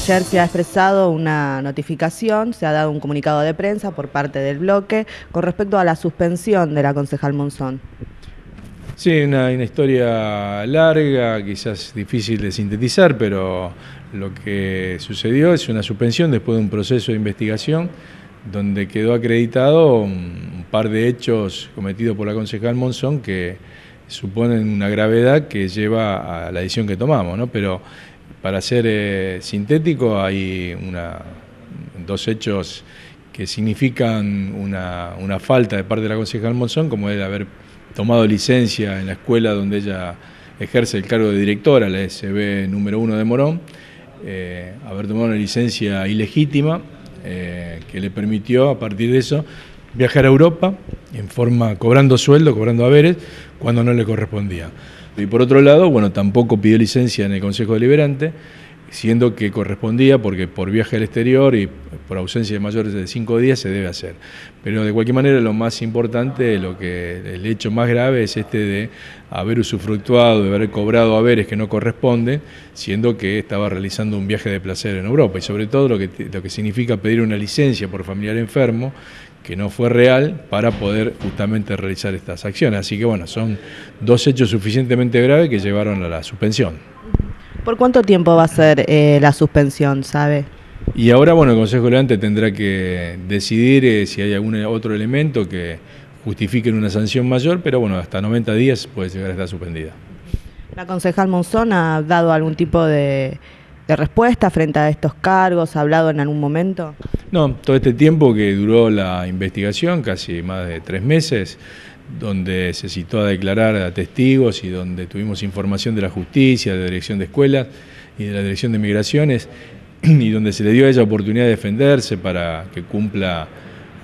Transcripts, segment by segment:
Ayer se ha expresado una notificación, se ha dado un comunicado de prensa por parte del bloque con respecto a la suspensión de la concejal Monzón. Sí, una, una historia larga, quizás difícil de sintetizar, pero lo que sucedió es una suspensión después de un proceso de investigación donde quedó acreditado un par de hechos cometidos por la concejal Monzón que suponen una gravedad que lleva a la decisión que tomamos, ¿no? Pero para ser eh, sintético, hay una, dos hechos que significan una, falta de parte de la concejal Monzón, como es haber tomado licencia en la escuela donde ella ejerce el cargo de directora, la SB número uno de Morón, eh, haber tomado una licencia ilegítima eh, que le permitió a partir de eso viajar a Europa en forma cobrando sueldo, cobrando haberes, cuando no le correspondía. Y por otro lado, bueno, tampoco pidió licencia en el Consejo Deliberante, siendo que correspondía, porque por viaje al exterior y por ausencia de mayores de cinco días se debe hacer. Pero de cualquier manera, lo más importante, lo que el hecho más grave es este de haber usufructuado, de haber cobrado haberes que no corresponden, siendo que estaba realizando un viaje de placer en Europa. Y sobre todo lo que, lo que significa pedir una licencia por familiar enfermo, que no fue real para poder justamente realizar estas acciones. Así que bueno, son dos hechos suficientemente graves que llevaron a la suspensión. ¿Por cuánto tiempo va a ser eh, la suspensión, sabe? Y ahora, bueno, el Consejo Leante tendrá que decidir eh, si hay algún otro elemento que justifique una sanción mayor, pero bueno, hasta 90 días puede llegar a estar suspendida. ¿La concejal Monzón ha dado algún tipo de, de respuesta frente a estos cargos? ¿Ha hablado en algún momento? No, todo este tiempo que duró la investigación, casi más de tres meses, donde se citó a declarar a testigos y donde tuvimos información de la justicia, de la dirección de escuelas y de la dirección de migraciones, y donde se le dio a ella oportunidad de defenderse para que cumpla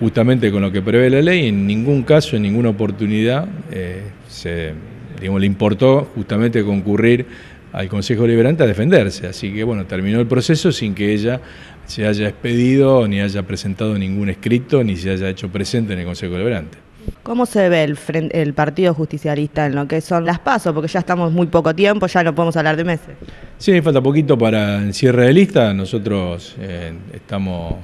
justamente con lo que prevé la ley, en ningún caso, en ninguna oportunidad, eh, se, digamos, le importó justamente concurrir al Consejo Liberante a defenderse. Así que bueno, terminó el proceso sin que ella se haya expedido, ni haya presentado ningún escrito, ni se haya hecho presente en el Consejo Liberante. ¿Cómo se ve el, Partido Justicialista en lo que son las pasos? Porque ya estamos muy poco tiempo, ya no podemos hablar de meses. Sí, falta poquito para el cierre de lista. Nosotros eh, estamos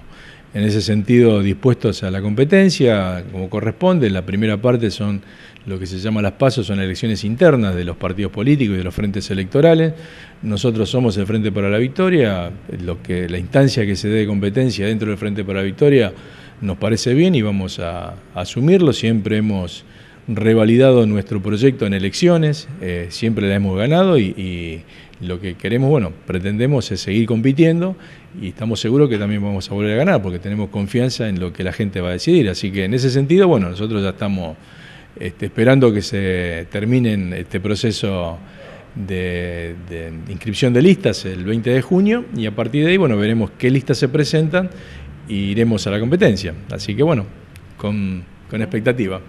en ese sentido dispuestos a la competencia, como corresponde. La primera parte son lo que se llama las pasos, son elecciones internas de los partidos políticos y de los frentes electorales. Nosotros somos el Frente para la Victoria, lo que, la instancia que se dé de competencia dentro del Frente para la Victoria nos parece bien y vamos a asumirlo. Siempre hemos revalidado nuestro proyecto en elecciones, eh, siempre la hemos ganado y, lo que queremos, bueno, pretendemos es seguir compitiendo y estamos seguros que también vamos a volver a ganar porque tenemos confianza en lo que la gente va a decidir. Así que en ese sentido, bueno, nosotros ya estamos este, esperando que se termine este proceso. De, inscripción de listas el 20 de junio y a partir de ahí, bueno, veremos qué listas se presentan e iremos a la competencia. Así que bueno, con, con expectativa.